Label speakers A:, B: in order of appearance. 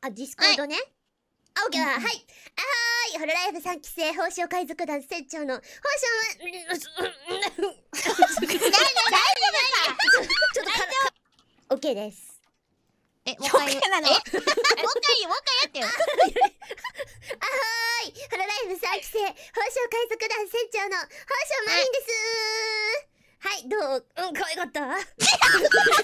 A: あ、ディスコードね。あ、オッケーはい。あはーい。ホロライフ3期生、宝生海賊団船長の、宝生は、ちょっとか オッケーです。え、もう一回。もう一回、もう一回やってよ。あはーい。ホロライフ3期生、宝生海賊団船長の、宝生マリンですはい、どううん、可愛か
B: った。